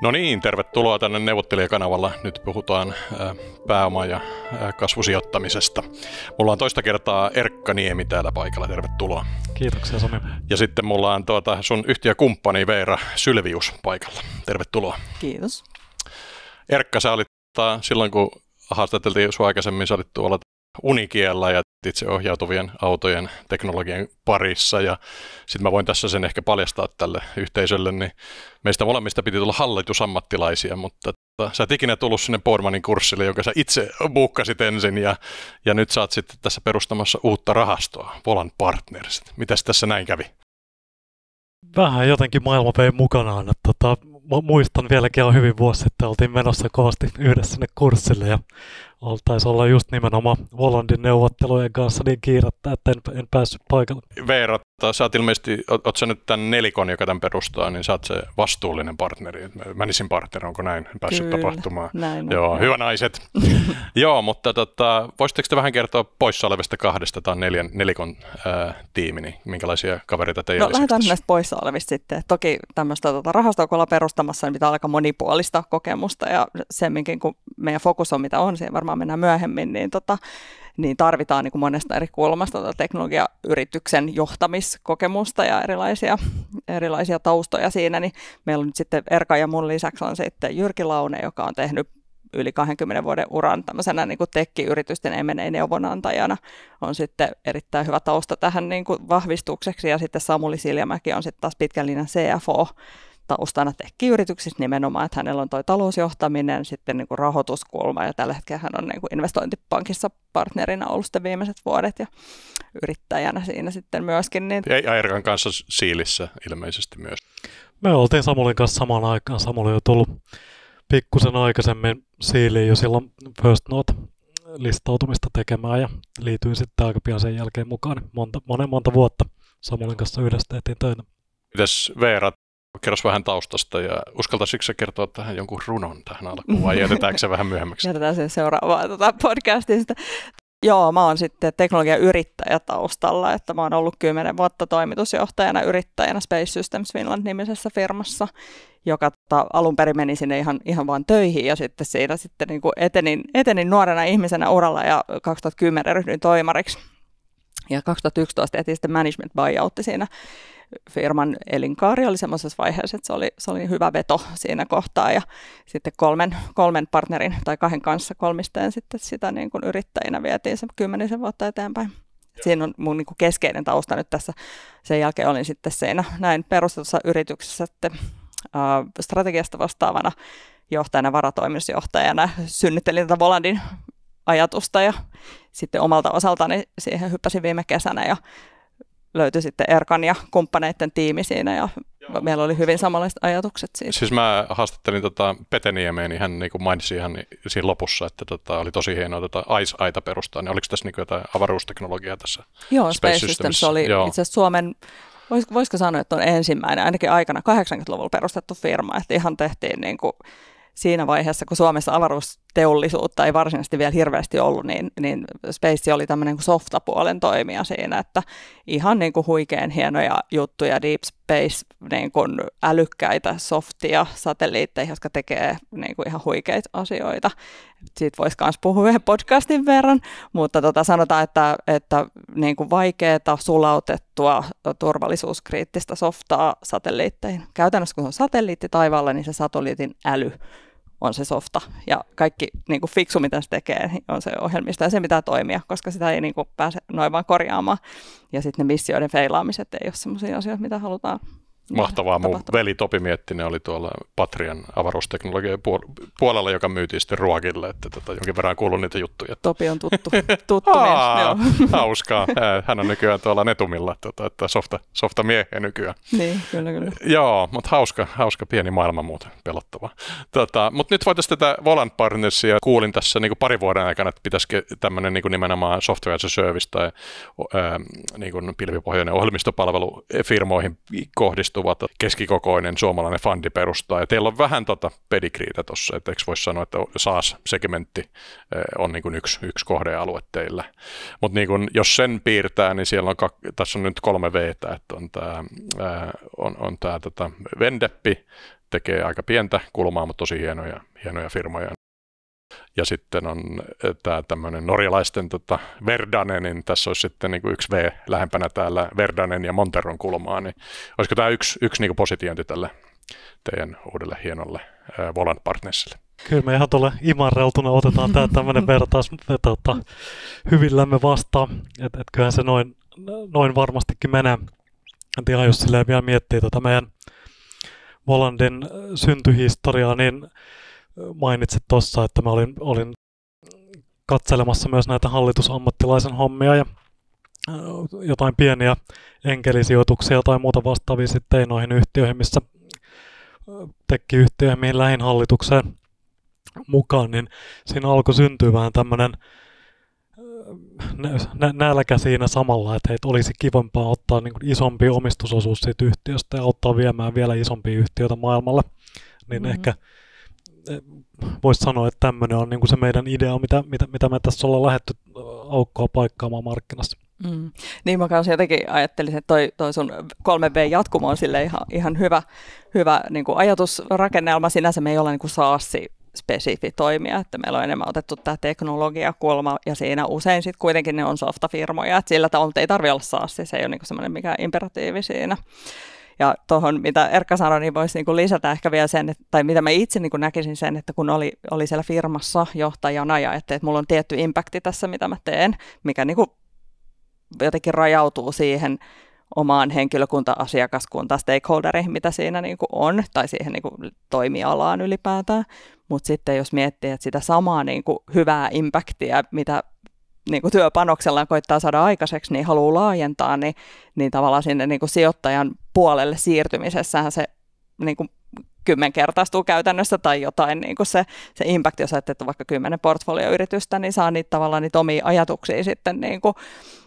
No niin, tervetuloa tänne neuvottelijakanavalla. Nyt puhutaan pääoma- ja kasvusijoittamisesta. Mulla on toista kertaa Erkka Niemi täällä paikalla. Tervetuloa. Kiitoksia Sami. Ja sitten mulla on tuota sun yhtiökumppani Veera Sylvius paikalla. Tervetuloa. Kiitos. Erkka, sä olit silloin kun haastateltiin sinua aikaisemmin, sä olit tuolla unikiellä ja itseohjautuvien autojen teknologian parissa ja sitten mä voin tässä sen ehkä paljastaa tälle yhteisölle, niin meistä molemmista piti tulla hallitusammattilaisia, mutta tota, sä et ikinä tullut sinne Bormanin kurssille, jonka sä itse buukkasit ensin ja, ja nyt sä oot sitten tässä perustamassa uutta rahastoa, Volan Partners. Mitäs tässä näin kävi? Vähän jotenkin maailma vei mukanaan. Että tota, muistan vieläkin on hyvin vuosi sitten, oltiin menossa kovasti yhdessä sinne kurssille ja oltaisi olla just nimenomaan Wallandin neuvottelujen kanssa niin kiirettä, että en, en päässyt paikalle. Veera, tota, sä oot ilmeisesti, oot, sä nyt tämän nelikon, joka tämän perustaa, niin sä oot se vastuullinen partneri. Mä menisin partneri, onko näin en päässyt Kyllä, tapahtumaan? Näin Joo, näin. hyvä naiset. Joo, mutta tota, voisitteko te vähän kertoa poissa olevista kahdesta tai neljän, nelikon ää, tiimi, niin minkälaisia kavereita teillä No lähdetään näistä poissa olevista sitten. Toki tämmöistä tota, rahastoa, kun ollaan perustamassa, niin pitää aika monipuolista kokemusta ja semminkin, kun meidän fokus on mitä on, siihen varmaan varmaan mennä myöhemmin, niin, tota, niin tarvitaan niin kuin monesta eri kulmasta tota teknologiayrityksen johtamiskokemusta ja erilaisia, erilaisia taustoja siinä, niin meillä on nyt sitten Erka ja mun lisäksi on sitten Jyrki Laune, joka on tehnyt yli 20 vuoden uran tämmöisenä niin kuin tekkiyritysten M&A-neuvonantajana on sitten erittäin hyvä tausta tähän niin kuin vahvistukseksi ja sitten Samuli Siljamäki on sitten taas pitkän linjan CFO taustana tekkiyrityksissä nimenomaan, että hänellä on toi talousjohtaminen, sitten niin kuin rahoituskulma ja tällä hetkellä hän on niin kuin investointipankissa partnerina ollut sitten viimeiset vuodet ja yrittäjänä siinä sitten myöskin. Niin... Ja Erkan kanssa Siilissä ilmeisesti myös. Me oltiin Samulin kanssa samaan aikaan. Samuli on tullut pikkusen aikaisemmin Siiliin jo silloin First Note listautumista tekemään ja liityin sitten aika pian sen jälkeen mukaan monta, monen monta vuotta Samulin kanssa yhdessä tehtiin töitä. Mitäs Veera, Kerros vähän taustasta ja uskaltaisitko sä kertoa tähän jonkun runon tähän alkuun vai jätetäänkö se vähän myöhemmäksi? Jätetään se seuraavaan tota podcastista. Joo, mä oon sitten teknologian yrittäjä taustalla, että mä oon ollut kymmenen vuotta toimitusjohtajana yrittäjänä Space Systems Finland-nimisessä firmassa, joka tota, alun perin meni sinne ihan, ihan vaan töihin ja sitten siinä sitten niin kuin etenin, etenin nuorena ihmisenä uralla ja 2010 ryhdyin toimariksi. Ja 2011 etin sitten management buyoutti siinä firman elinkaari oli semmoisessa vaiheessa, että se oli, se oli hyvä veto siinä kohtaa ja sitten kolmen, kolmen partnerin tai kahden kanssa kolmisteen sitten sitä niin kuin yrittäjinä vietiin se kymmenisen vuotta eteenpäin. Siinä on mun niin kuin keskeinen tausta nyt tässä. Sen jälkeen olin sitten siinä näin perustetussa yrityksessä sitten, ää, strategiasta vastaavana johtajana, varatoimitusjohtajana. Synnyttelin tätä Volandin ajatusta ja sitten omalta osaltani siihen hyppäsin viime kesänä ja löytyi sitten Erkan ja kumppaneiden tiimi siinä ja Joo. meillä oli hyvin samanlaiset ajatukset siitä. Siis mä haastattelin tota Peteniemeä, niin hän niin kuin mainitsi ihan siinä lopussa, että tota, oli tosi hienoa tota AIS-aita perustaa, niin oliko tässä niin jotain avaruusteknologiaa tässä Joo, Space, Space Systems oli Joo. itse asiassa Suomen vois, voisiko sanoa, että on ensimmäinen, ainakin aikana 80-luvulla perustettu firma, että ihan tehtiin niin kuin siinä vaiheessa, kun Suomessa avaruus teollisuutta ei varsinaisesti vielä hirveästi ollut, niin, niin Space oli tämmöinen kuin softapuolen toimija siinä, että ihan niin kuin huikean hienoja juttuja, Deep Space niin kuin älykkäitä softia satelliitteja, jotka tekee niin kuin ihan huikeita asioita. Siitä voisi myös puhua yhden podcastin verran, mutta tota, sanotaan, että, että niin kuin vaikeata, sulautettua, turvallisuuskriittistä softaa satelliitteihin. Käytännössä kun on satelliitti taivaalla, niin se satelliitin äly on se softa ja kaikki niin kuin fiksu, mitä se tekee, on se ohjelmisto ja se pitää toimia, koska sitä ei niin kuin pääse noin vaan korjaamaan. Ja sitten ne missioiden feilaamiset ei ole sellaisia asioita, mitä halutaan Mahtavaa. Mun tapahtuma. veli Topi Miettinen oli tuolla Patrian avaruusteknologian puolella, joka myytiin sitten ruokille, että tota, jonkin verran kuuluu niitä juttuja. Topi on tuttu, tuttu Aa, mies. Hauskaa. Hän on nykyään tuolla Netumilla, tota, että softa, softa miehiä nykyään. Niin, kyllä, kyllä. Joo, mutta hauska, hauska pieni maailma muuten, pelottava. Tota, mutta nyt voitaisiin tätä Volant Partnersia, kuulin tässä niin kuin pari vuoden aikana, että pitäisikö tämmöinen niin nimenomaan software as a service tai ää, niin pilvipohjainen ohjelmistopalvelu e, firmoihin kohdistua tuota, keskikokoinen suomalainen fandi perustaa. Ja teillä on vähän tota pedigriitä tuossa, että eikö voisi sanoa, että SaaS-segmentti eh, on niin kuin yksi, yksi kohdealue teillä. Mutta niin jos sen piirtää, niin siellä on, kak, tässä on nyt kolme v että on tämä eh, on, on tää, tota, Vendeppi, tekee aika pientä kulmaa, mutta tosi hienoja, hienoja firmoja. Ja sitten on eh, tämä tämmöinen norjalaisten tota, Verdane, niin tässä olisi sitten niin kuin yksi V lähempänä täällä Verdanen ja Monteron kulmaa, niin olisiko tämä yksi, yksi niin kuin positiointi tälle teidän uudelle hienolle äh, Volant Partnersille? Kyllä me ihan tuolle imarreltuna otetaan tämä tämmöinen vertaus tota, hyvillämme vastaan, että et kyllähän se noin, noin varmastikin menee. En tiedä, jos silleen vielä miettii tätä tota meidän Volandin eh, syntyhistoriaa, niin mainitsit tuossa, että mä olin, olin katselemassa myös näitä hallitusammattilaisen hommia ja jotain pieniä enkelisijoituksia tai muuta vastaavia sitten noihin yhtiöihin, missä yhtiöihin, mihin lähin hallitukseen mukaan, niin siinä alkoi syntyä vähän tämmöinen nälkä siinä samalla, että heitä olisi kivampaa ottaa niin isompi omistusosuus siitä yhtiöstä ja auttaa viemään vielä isompia yhtiöitä maailmalle, niin mm-hmm. ehkä Äh, voisi sanoa, että tämmöinen on niin kuin se meidän idea, mitä, mitä, mitä me tässä ollaan lähetty äh, aukkoa paikkaamaan markkinassa. Mm. Niin mä kanssa jotenkin ajattelin, että toi, toi sun 3B-jatkumo on sille ihan, ihan hyvä, hyvä niin kuin ajatusrakennelma. Sinänsä me ei ole niin kuin saassi spesifi toimia, että meillä on enemmän otettu tämä teknologiakulma ja siinä usein sitten kuitenkin ne on softafirmoja, että sillä tavalla ei tarvitse olla saassi, siis se ei ole niin semmoinen mikään imperatiivi siinä. Ja tuohon, mitä Erkka sanoi, niin voisi niinku lisätä ehkä vielä sen, että, tai mitä mä itse niinku näkisin sen, että kun oli, oli siellä firmassa johtajana ja että, että mulla on tietty impakti tässä, mitä mä teen, mikä niin jotenkin rajautuu siihen omaan henkilökunta, asiakaskunta, stakeholderiin, mitä siinä niin on, tai siihen niin toimialaan ylipäätään. Mutta sitten jos miettii, että sitä samaa niin hyvää impactia, mitä niin kuin työpanoksellaan koittaa saada aikaiseksi, niin haluaa laajentaa, niin, niin tavallaan sinne niin kuin sijoittajan puolelle siirtymisessähän se niin kuin kymmenkertaistuu käytännössä tai jotain niin kuin se, se impact, jos ajattelet vaikka kymmenen portfolioyritystä, niin saa niitä tavallaan niitä omia ajatuksia sitten niin kuin,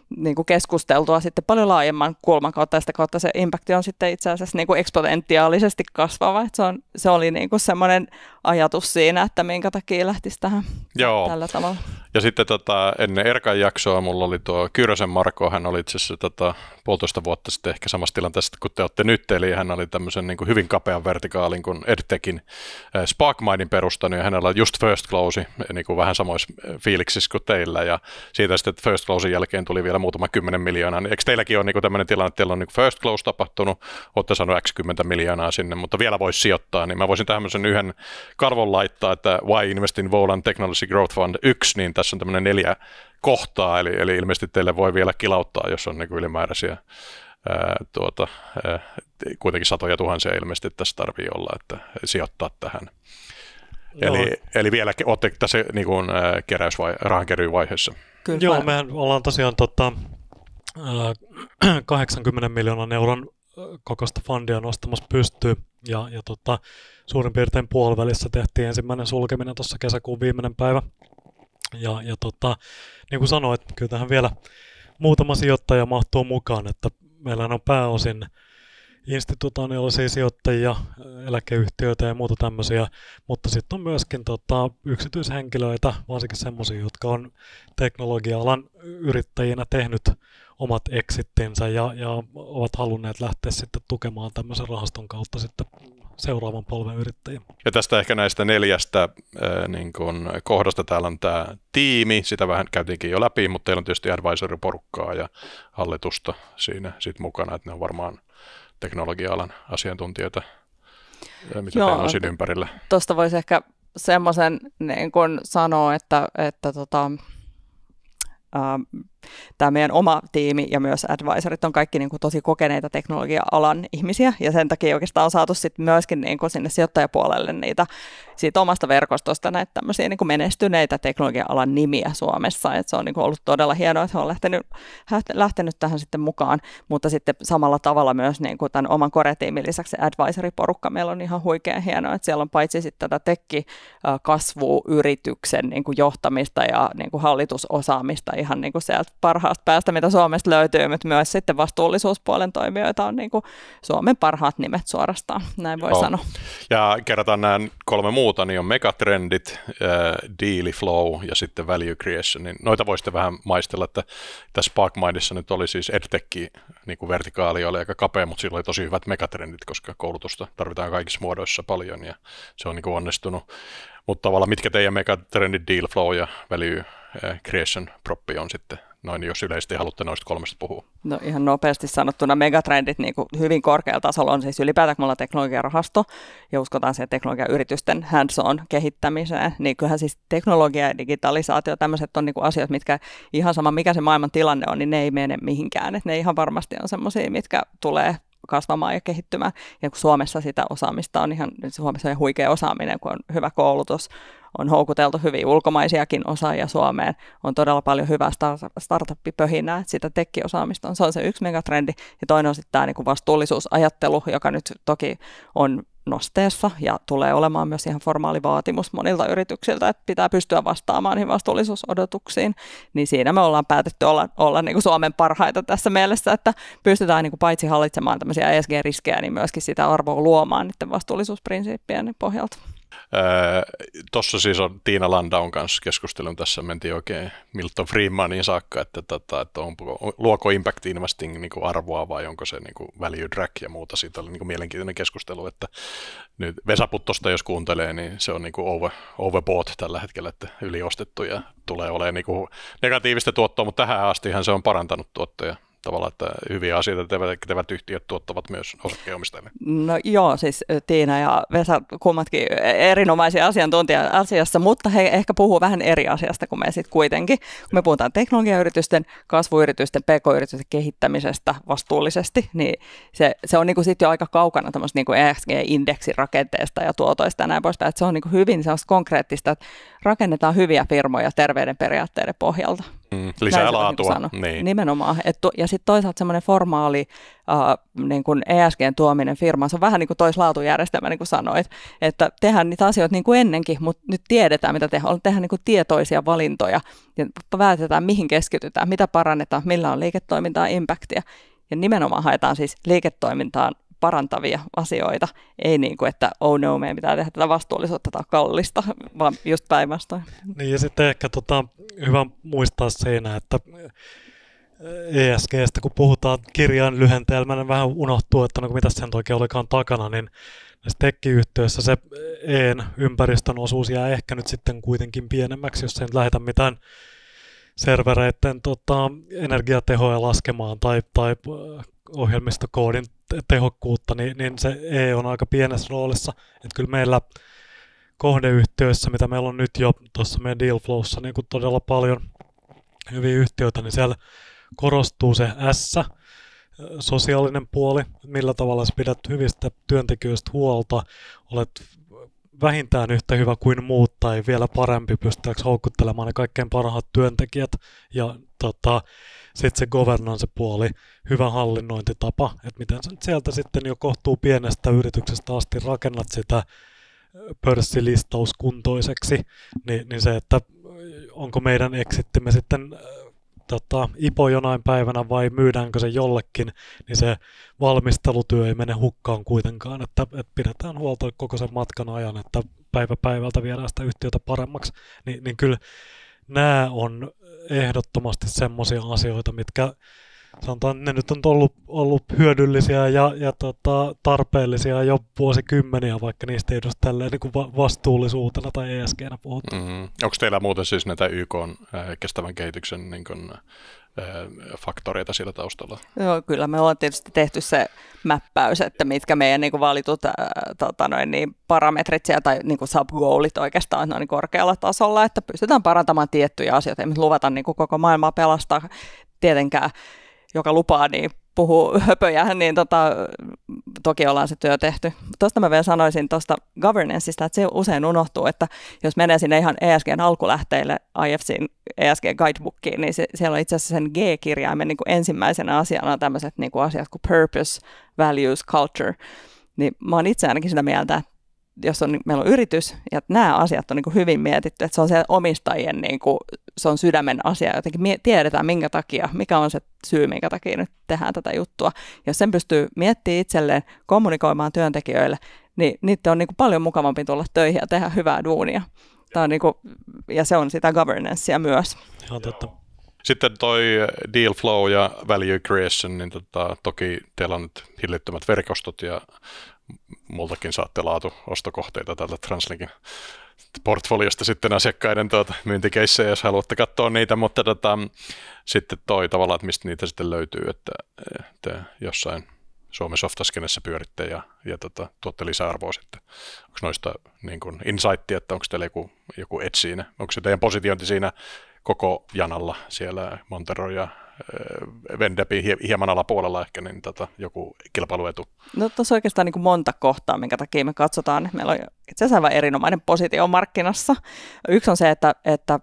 niin kuin keskusteltua sitten paljon laajemman kulman kautta, ja sitä kautta se impakti on sitten itse asiassa niin kuin eksponentiaalisesti kasvava. Että se, on, se oli niin kuin semmoinen ajatus siinä, että minkä takia lähtisi tähän Joo. tällä tavalla. Ja sitten tota, ennen Erkan jaksoa mulla oli tuo Kyrösen Marko, hän oli itse asiassa tota, puolitoista vuotta sitten ehkä samassa tilanteessa kuin te olette nyt, eli hän oli tämmöisen niin kuin hyvin kapean vertikaalin kuin EdTechin äh, eh, Sparkmindin perustanut, ja hänellä on just First Close, eh, niin kuin vähän samoissa eh, fiiliksissä kuin teillä, ja siitä sitten First Closein jälkeen tuli vielä muutama kymmenen miljoonaa, niin eikö teilläkin ole niin tämmöinen tilanne, että teillä on niin first close tapahtunut, olette saanut x 10 miljoonaa sinne, mutta vielä voisi sijoittaa, niin mä voisin tämmöisen yhden karvon laittaa, että why invest in Volan Technology Growth Fund 1, niin tässä on tämmöinen neljä kohtaa, eli, eli ilmeisesti teille voi vielä kilauttaa, jos on niin ylimääräisiä ää, tuota, ää, kuitenkin satoja tuhansia ilmeisesti tässä tarvii olla, että sijoittaa tähän. Eli, eli vielä olette tässä niin kuin, ää, keräysvai- rahankeryvaiheessa. vaiheessa. Kyllä Joo, me ollaan tosiaan tota, 80 äh, miljoonan euron äh, kokoista fundia nostamassa pystyy Ja, ja tota, suurin piirtein puolivälissä tehtiin ensimmäinen sulkeminen tuossa kesäkuun viimeinen päivä. Ja, ja tota, niin kuin sanoit, kyllä tähän vielä muutama sijoittaja mahtuu mukaan, että meillä on pääosin institutionaalisia sijoittajia, eläkeyhtiöitä ja muuta tämmöisiä, mutta sitten on myöskin tota, yksityishenkilöitä, varsinkin semmoisia, jotka on teknologia-alan yrittäjinä tehnyt omat exittinsä ja, ja ovat halunneet lähteä sitten tukemaan tämmöisen rahaston kautta sitten seuraavan polven yrittäjiä. Ja tästä ehkä näistä neljästä äh, niin kun kohdasta täällä on tämä tiimi, sitä vähän käytiinkin jo läpi, mutta teillä on tietysti advisory-porukkaa ja hallitusta siinä sit mukana, että ne on varmaan – teknologia-alan asiantuntijoita, mitä Joo, teillä on siinä ympärillä? Tuosta voisi ehkä semmoisen niin sanoa, että, että tota, ähm, tämä meidän oma tiimi ja myös advisorit on kaikki niin kuin tosi kokeneita teknologia-alan ihmisiä ja sen takia oikeastaan on saatu sitten myöskin niin kuin sinne sijoittajapuolelle niitä siitä omasta verkostosta näitä tämmöisiä niin kuin menestyneitä teknologia-alan nimiä Suomessa. Et se on niin kuin ollut todella hienoa, että he on lähtenyt, lähtenyt tähän sitten mukaan, mutta sitten samalla tavalla myös niin kuin tämän oman koretiimin lisäksi advisory-porukka meillä on ihan huikea hienoa, että siellä on paitsi sitten tätä tekki-kasvuyrityksen niin kuin johtamista ja niin kuin hallitusosaamista ihan niin kuin sieltä parhaasta päästä, mitä Suomesta löytyy, mutta myös sitten vastuullisuuspuolen toimijoita on niin kuin Suomen parhaat nimet suorastaan, näin voi Joo. sanoa. Ja kerrotaan nämä kolme muuta, niin on megatrendit, äh, deal flow ja sitten value creation, niin noita voisitte vähän maistella, että tässä Sparkmindissa nyt oli siis edtech niin kuin vertikaali oli aika kapea, mutta sillä oli tosi hyvät megatrendit, koska koulutusta tarvitaan kaikissa muodoissa paljon ja se on niin kuin onnistunut. Mutta tavallaan mitkä teidän megatrendit deal flow ja value eh, creation proppi on sitten noin, jos yleisesti haluatte noista kolmesta puhua? No ihan nopeasti sanottuna megatrendit niin kuin hyvin korkealla tasolla on siis ylipäätään, kun me ollaan teknologiarahasto ja uskotaan siihen teknologiayritysten hands-on kehittämiseen, niin kyllähän siis teknologia ja digitalisaatio, tämmöiset on niin kuin asiat, mitkä ihan sama mikä se maailman tilanne on, niin ne ei mene mihinkään. Et ne ihan varmasti on semmoisia, mitkä tulee kasvamaan ja kehittymään. Ja kun Suomessa sitä osaamista on ihan, niin Suomessa on huikea osaaminen, kun on hyvä koulutus, on houkuteltu hyvin ulkomaisiakin osaajia Suomeen, on todella paljon hyvää startup-pöhinää, että sitä tekkiosaamista on. Se on se yksi megatrendi, ja toinen on sitten tämä niin vastuullisuusajattelu, joka nyt toki on nosteessa ja tulee olemaan myös ihan formaali vaatimus monilta yrityksiltä, että pitää pystyä vastaamaan niihin vastuullisuusodotuksiin, niin siinä me ollaan päätetty olla, olla niin kuin Suomen parhaita tässä mielessä, että pystytään niin kuin paitsi hallitsemaan tämmöisiä ESG-riskejä, niin myöskin sitä arvoa luomaan niiden vastuullisuusprinsiippien pohjalta. Öö, Tuossa siis on Tiina Landaun kanssa keskustelun tässä, menti oikein Milton Freemanin saakka, että, tota, että onko, luoko impact investing niin kuin arvoa vai onko se niin kuin value drag ja muuta. Siitä oli niin kuin mielenkiintoinen keskustelu, että nyt Vesaputtosta jos kuuntelee, niin se on niin kuin over, overbought tällä hetkellä, että yliostettu ja tulee olemaan niin kuin negatiivista tuottoa, mutta tähän astihan se on parantanut tuottoja tavalla, että hyviä asioita tekevät, yhtiöt tuottavat myös osakkeenomistajille. No joo, siis Tiina ja Vesa kummatkin erinomaisia asiantuntija asiassa, mutta he ehkä puhuu vähän eri asiasta kuin me sitten kuitenkin. Kun me puhutaan teknologiayritysten, kasvuyritysten, pk-yritysten kehittämisestä vastuullisesti, niin se, se on niinku sitten jo aika kaukana tämmöistä niinku ESG-indeksirakenteesta ja tuotoista ja näin poispäin. Et se on niinku hyvin konkreettista, että rakennetaan hyviä firmoja terveiden periaatteiden pohjalta. Mm, lisää Näin laatua. Niin niin. Nimenomaan. Et ja sitten toisaalta semmoinen formaali äh, niin kuin ESGn tuominen firma, se on vähän niin kuin toislaatujärjestelmä, niin kuin sanoit, että tehdään niitä asioita niin kuin ennenkin, mutta nyt tiedetään, mitä tehdään, tehdään niin kuin tietoisia valintoja ja päätetään, mihin keskitytään, mitä parannetaan, millä on liiketoimintaa impactia. Ja nimenomaan haetaan siis liiketoimintaan parantavia asioita. Ei niin kuin, että oh no, meidän pitää tehdä tätä vastuullisuutta tai kallista, vaan just päinvastoin. Niin ja sitten ehkä tota, hyvä muistaa siinä, että ESGstä, eh, e kun puhutaan kirjan lyhentelmänä, niin vähän unohtuu, että no, mitä sen oikein olikaan takana, niin näissä tekkiyhtiöissä se e ympäristön osuus jää ehkä nyt sitten kuitenkin pienemmäksi, jos ei nyt lähetä mitään servereiden tota, energiatehoja laskemaan tai, tai äh, ohjelmistokoodin tehokkuutta, niin, niin se E on aika pienessä roolissa. Että kyllä meillä kohdeyhtiöissä, mitä meillä on nyt jo tuossa meidän Dealflowssa niin kuin todella paljon hyviä yhtiöitä, niin siellä korostuu se S, äh, sosiaalinen puoli, millä tavalla sä pidät hyvistä työntekijöistä huolta, olet vähintään yhtä hyvä kuin muut tai vielä parempi, pystytäänkö houkuttelemaan ne kaikkein parhaat työntekijät ja tota, sitten se governance puoli, hyvä hallinnointitapa, että miten sä sieltä sitten jo kohtuu pienestä yrityksestä asti rakennat sitä pörssilistauskuntoiseksi, niin, niin se, että onko meidän eksittimme sitten tota, IPO jonain päivänä vai myydäänkö se jollekin, niin se valmistelutyö ei mene hukkaan kuitenkaan, että, että pidetään huolta koko sen matkan ajan, että päivä päivältä viedään sitä yhtiötä paremmaksi, niin, niin kyllä nämä on ehdottomasti semmoisia asioita, mitkä sanotaan, ne nyt on ollut, ollut hyödyllisiä ja, ja tota, tarpeellisia jo vuosikymmeniä, vaikka niistä ei just tälleen niin kuin vastuullisuutena tai ESG-nä puhuttu. Mm-hmm. Onko teillä muuten siis näitä YK äh, kestävän kehityksen niin kuin, äh, faktoreita siellä taustalla? Joo, kyllä me ollaan tietysti tehty se mäppäys, että mitkä meidän niin kuin valitut äh, tota noin, niin parametrit siellä, tai niin kuin sub-goalit oikeastaan on niin korkealla tasolla, että pystytään parantamaan tiettyjä asioita, ei luvata niin kuin koko maailmaa pelastaa tietenkään, joka lupaa, niin puhuu höpöjä, niin tota, toki ollaan se työ tehty. Tuosta mä vielä sanoisin tuosta governanceista, että se usein unohtuu, että jos menee sinne ihan ESGn alkulähteille, IFCin ESG guidebookiin, niin se, siellä on itse asiassa sen G-kirjaimen niin kuin ensimmäisenä asiana tämmöiset niin kuin asiat kuin purpose, values, culture. Niin mä oon itse ainakin sitä mieltä, että jos on, meillä on yritys ja nämä asiat on niin kuin hyvin mietitty, että se on se omistajien niin kuin se on sydämen asia. Jotenkin tiedetään, minkä takia, mikä on se syy, minkä takia nyt tehdään tätä juttua. Jos sen pystyy miettimään itselleen, kommunikoimaan työntekijöille, niin niiden on niin kuin paljon mukavampi tulla töihin ja tehdä hyvää duunia. Tämä on niin kuin, ja se on sitä governancea myös. Ihan totta. Sitten toi deal flow ja value creation, niin tota, toki teillä on nyt hillittömät verkostot ja multakin saatte laatu ostokohteita tällä Translinkin portfoliosta sitten asiakkaiden tuota, myyntikeissejä, jos haluatte katsoa niitä, mutta tota, sitten toi tavallaan, että mistä niitä sitten löytyy, että, että jossain Suomen softaskenessä pyöritte ja, ja tota, tuotte lisäarvoa sitten. Onko noista niin insightia, että onko teillä joku, joku et siinä, onko se teidän positiointi siinä koko janalla siellä Montero ja eh, Vendepi hieman alapuolella ehkä niin tota, joku kilpailuetu. No tuossa oikeastaan niin kuin monta kohtaa, minkä takia me katsotaan. Meillä on itse asiassa erinomainen positio markkinassa. Yksi on se, että, että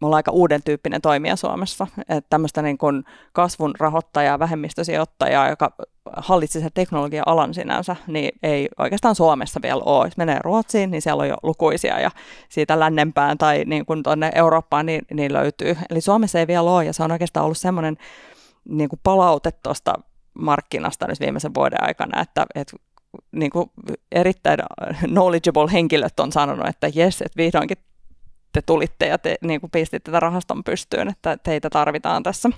me ollaan aika uuden tyyppinen toimija Suomessa. Että tämmöistä niin kuin kasvun rahoittajaa, vähemmistösijoittajaa, joka hallitsi sen teknologia-alan sinänsä, niin ei oikeastaan Suomessa vielä ole. Jos menee Ruotsiin, niin siellä on jo lukuisia ja siitä lännempään tai niin kuin tuonne Eurooppaan niin, niin löytyy. Eli Suomessa ei vielä ole ja se on oikeastaan ollut semmoinen niin kuin palaute tuosta markkinasta nyt viimeisen vuoden aikana, että, että niin kuin erittäin knowledgeable henkilöt on sanonut, että jes, että vihdoinkin te tulitte ja te niin kuin pistitte tätä rahaston pystyyn, että teitä tarvitaan tässä.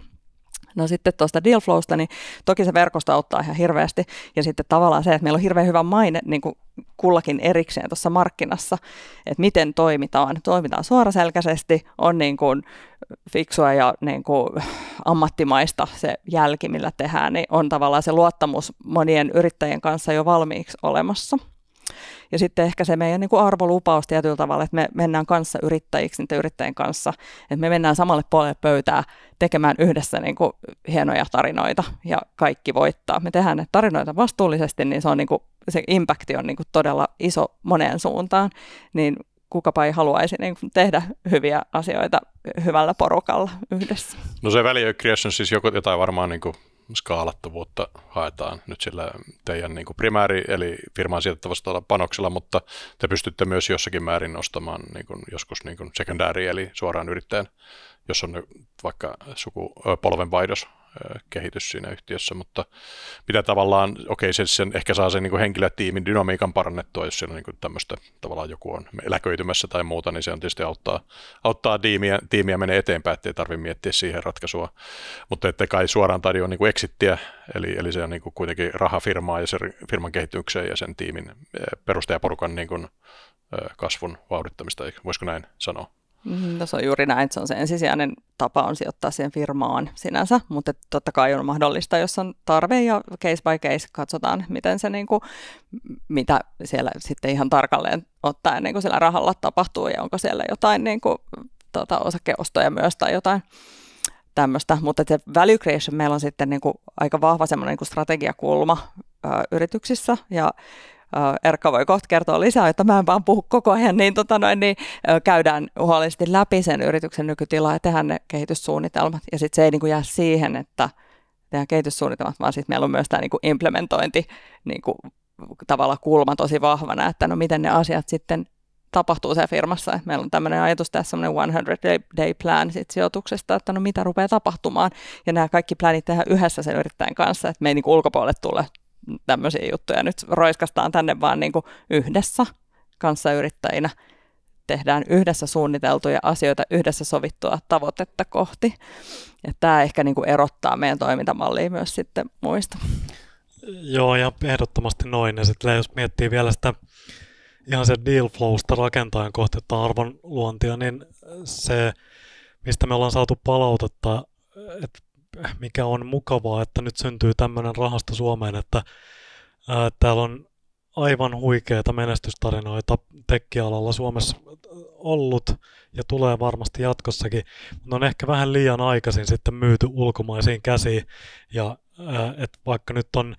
No sitten tuosta Dealflowsta, niin toki se verkosto auttaa ihan hirveästi. Ja sitten tavallaan se, että meillä on hirveän hyvä maine niin kuin kullakin erikseen tuossa markkinassa, että miten toimitaan. Toimitaan suoraselkäisesti, on niin kuin fiksua ja niin kuin ammattimaista se jälki, millä tehdään, niin on tavallaan se luottamus monien yrittäjien kanssa jo valmiiksi olemassa. Ja sitten ehkä se meidän niin kuin arvolupaus tietyllä tavalla, että me mennään kanssa yrittäjiksi niiden yrittäjien kanssa, että me mennään samalle puolelle pöytää tekemään yhdessä niin kuin hienoja tarinoita ja kaikki voittaa. Me tehdään ne tarinoita vastuullisesti, niin se on niin kuin, se impakti on niin kuin todella iso moneen suuntaan, niin kukapa ei haluaisi niin kuin tehdä hyviä asioita hyvällä porukalla yhdessä. No se value creation siis joko, jotain varmaan niin kuin skaalattavuutta haetaan nyt sillä teidän niin kuin primääri- eli firmaan sijoitettavasta panoksella, mutta te pystytte myös jossakin määrin nostamaan niin kuin joskus niin sekundääriä eli suoraan yrittäjän, jos on vaikka sukupolvenvaihdos kehitys siinä yhtiössä, mutta mitä tavallaan, okei, okay, se sen, ehkä saa sen niin henkilötiimin dynamiikan parannettua, jos siellä on niin tämmöistä tavallaan joku on eläköitymässä tai muuta, niin se on tietysti auttaa, auttaa tiimiä, tiimiä menee eteenpäin, ettei tarvitse miettiä siihen ratkaisua, mutta että kai suoraan tarjoa niin kuin exittiä, eli, eli se on niin kuin kuitenkin rahafirmaa ja sen firman kehitykseen ja sen tiimin eh, perustajaporukan niin kuin eh, kasvun vauhdittamista, voisiko näin sanoa? Mm, tässä on juuri näin, että se on se ensisijainen tapa on sijoittaa siihen firmaan sinänsä, mutta totta kai on mahdollista, jos on tarve ja case by case katsotaan, miten se niin kuin, mitä siellä sitten ihan tarkalleen ottaen niin kuin siellä rahalla tapahtuu ja onko siellä jotain niin kuin, tuota, osakeostoja myös tai jotain tämmöistä, mutta se value creation meillä on sitten niin kuin aika vahva semmoinen niin kuin strategiakulma ö, yrityksissä ja Erkka voi kohta kertoa lisää, että mä en vaan puhu koko ajan, niin, tota noin, niin käydään huolellisesti läpi sen yrityksen nykytilaa ja tehdään ne kehityssuunnitelmat. Ja sitten se ei niin kuin jää siihen, että tehdään kehityssuunnitelmat, vaan sitten meillä on myös tämä niin kuin implementointi niin kuin, tavalla kulma tosi vahvana, että no miten ne asiat sitten tapahtuu siellä firmassa. Että meillä on tämmöinen ajatus tässä semmoinen 100-day plan sit sijoituksesta, että no mitä rupeaa tapahtumaan. Ja nämä kaikki planit tehdään yhdessä sen yrittäjän kanssa, että me ei niin ulkopuolelle tule tämmöisiä juttuja nyt roiskastaan tänne vaan niin kuin yhdessä yrittäjinä Tehdään yhdessä suunniteltuja asioita, yhdessä sovittua tavoitetta kohti. Ja tämä ehkä niin kuin erottaa meidän toimintamallia myös sitten muista. Joo, ja ehdottomasti noin. Ja sitten jos miettii vielä sitä ihan se deal flowsta rakentajan arvon luontia, niin se, mistä me ollaan saatu palautetta, että mikä on mukavaa, että nyt syntyy tämmöinen rahasto Suomeen, että ää, täällä on aivan huikeita menestystarinoita tekkialalla Suomessa ollut ja tulee varmasti jatkossakin, mutta on ehkä vähän liian aikaisin sitten myyty ulkomaisiin käsiin ja että vaikka nyt on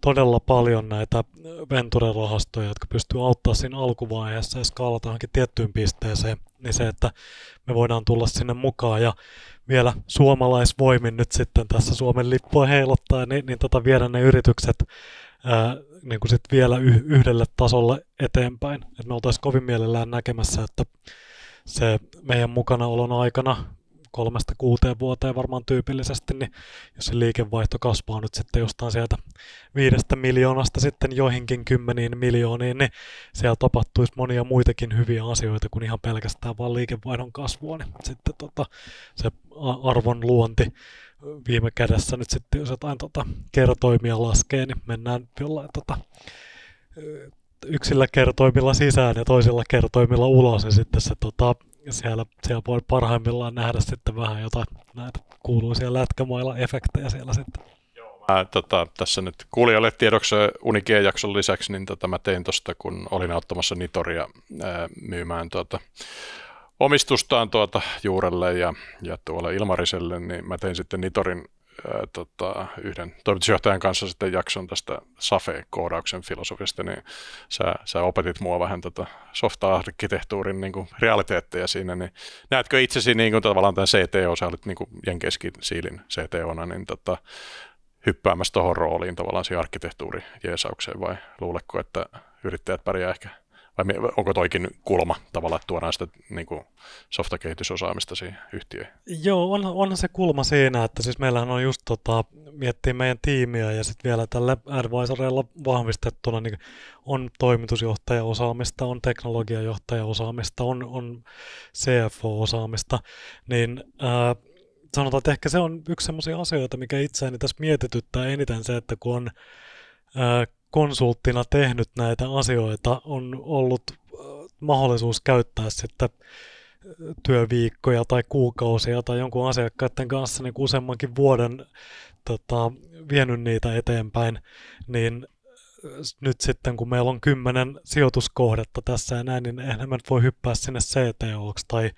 todella paljon näitä äh, venture-rahastoja, jotka pystyy auttamaan siinä alkuvaiheessa ja skaalata johonkin tiettyyn pisteeseen, niin se, että me voidaan tulla sinne mukaan ja vielä suomalaisvoimin nyt sitten tässä Suomen lippua heilottaa, niin, niin tota viedä ne yritykset ää, äh, niin kuin sit vielä yh- yhdelle tasolle eteenpäin. Et me oltaisiin kovin mielellään näkemässä, että se meidän mukanaolon aikana kolmesta kuuteen vuoteen varmaan tyypillisesti, niin jos se liikevaihto kasvaa nyt sitten jostain sieltä viidestä miljoonasta sitten joihinkin kymmeniin miljooniin, niin siellä tapahtuisi monia muitakin hyviä asioita kuin ihan pelkästään vaan liikevaihdon kasvua, niin sitten tota, se arvon luonti viime kädessä nyt sitten, jos jotain tota, kertoimia laskee, niin mennään jollain tota, yksillä kertoimilla sisään ja toisilla kertoimilla ulos ja sitten se tota, siellä, siellä voi parhaimmillaan nähdä sitten vähän jotain näitä kuuluisia lätkämailla-efektejä siellä sitten. Mä, tota, tässä nyt kuulijoille tiedoksi Unigeen-jakson lisäksi, niin tota, mä tein tuosta, kun olin auttamassa Nitoria ää, myymään tuota, omistustaan tuota juurelle ja, ja tuolle Ilmariselle, niin mä tein sitten Nitorin ää, tota, yhden toimitusjohtajan kanssa sitten jakson tästä SAFE-koodauksen filosofista, niin sä, sä opetit mua vähän tota softa-arkkitehtuurin niin kuin realiteetteja siinä, niin näetkö itsesi niin kuin, tavallaan tämän CTO, sä olit niin kuin Jenkeskin siilin CTOna, niin tota, hyppäämässä tuohon rooliin tavallaan siihen jeesaukseen vai luuletko, että yrittäjät pärjää ehkä vai onko toikin kulma tavallaan, että tuodaan sitä niin kuin softakehitysosaamista siihen yhtiöön? Joo, on, onhan se kulma siinä, että siis meillähän on just tota, miettiä meidän tiimiä ja sitten vielä tällä advisorilla vahvistettuna niin on toimitusjohtajaosaamista, on teknologiajohtajaosaamista, on, on CFO-osaamista, niin ää, sanotaan, että ehkä se on yksi sellaisia asioita, mikä itseäni tässä mietityttää eniten se, että kun on ää, konsulttina tehnyt näitä asioita, on ollut äh, mahdollisuus käyttää sitten äh, työviikkoja tai kuukausia tai jonkun asiakkaiden kanssa niin useammankin vuoden tota, vienyt niitä eteenpäin, niin äh, nyt sitten kun meillä on kymmenen sijoituskohdetta tässä ja näin, niin enemmän voi hyppää sinne CTOksi tai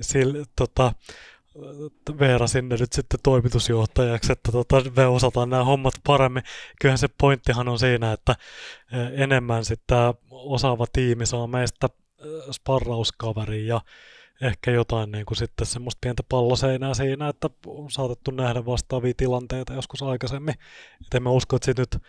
sille, tota, Veera sinne nyt sitten toimitusjohtajaksi, että tota, me osataan nämä hommat paremmin. Kyllähän se pointtihan on siinä, että e, enemmän sitten osaava tiimi saa meistä e, sparrauskaveri ja ehkä jotain niin kuin sitten semmoista pientä palloseinää siinä, että on saatettu nähdä vastaavia tilanteita joskus aikaisemmin. Et en mä usko, että siitä nyt